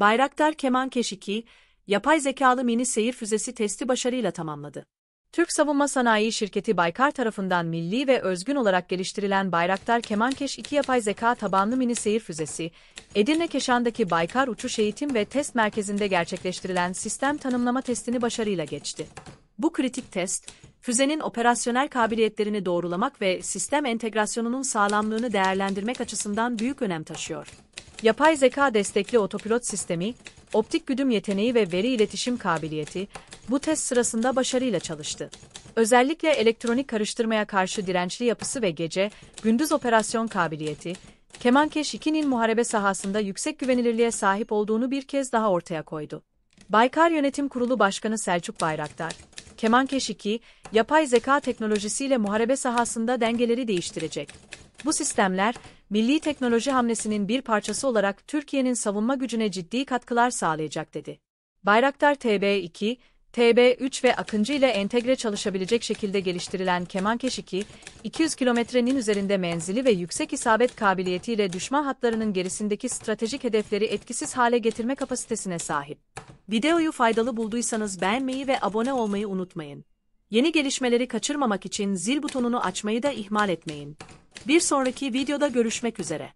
Bayraktar Kemankeş 2, yapay zekalı mini seyir füzesi testi başarıyla tamamladı. Türk Savunma Sanayi Şirketi Baykar tarafından milli ve özgün olarak geliştirilen Bayraktar Kemankeş 2 yapay zeka tabanlı mini seyir füzesi, Edirne Keşan'daki Baykar Uçuş Eğitim ve Test Merkezi'nde gerçekleştirilen sistem tanımlama testini başarıyla geçti. Bu kritik test, füzenin operasyonel kabiliyetlerini doğrulamak ve sistem entegrasyonunun sağlamlığını değerlendirmek açısından büyük önem taşıyor. Yapay zeka destekli otopilot sistemi, optik güdüm yeteneği ve veri iletişim kabiliyeti bu test sırasında başarıyla çalıştı. Özellikle elektronik karıştırmaya karşı dirençli yapısı ve gece, gündüz operasyon kabiliyeti, Kemankeş 2'nin muharebe sahasında yüksek güvenilirliğe sahip olduğunu bir kez daha ortaya koydu. Baykar Yönetim Kurulu Başkanı Selçuk Bayraktar, Keman 2, yapay zeka teknolojisiyle muharebe sahasında dengeleri değiştirecek. Bu sistemler, milli teknoloji hamlesinin bir parçası olarak Türkiye'nin savunma gücüne ciddi katkılar sağlayacak dedi. Bayraktar TB2, TB3 ve Akıncı ile entegre çalışabilecek şekilde geliştirilen Kemankeş 2, 200 kilometrenin üzerinde menzili ve yüksek isabet kabiliyetiyle düşman hatlarının gerisindeki stratejik hedefleri etkisiz hale getirme kapasitesine sahip. Videoyu faydalı bulduysanız beğenmeyi ve abone olmayı unutmayın. Yeni gelişmeleri kaçırmamak için zil butonunu açmayı da ihmal etmeyin. Bir sonraki videoda görüşmek üzere.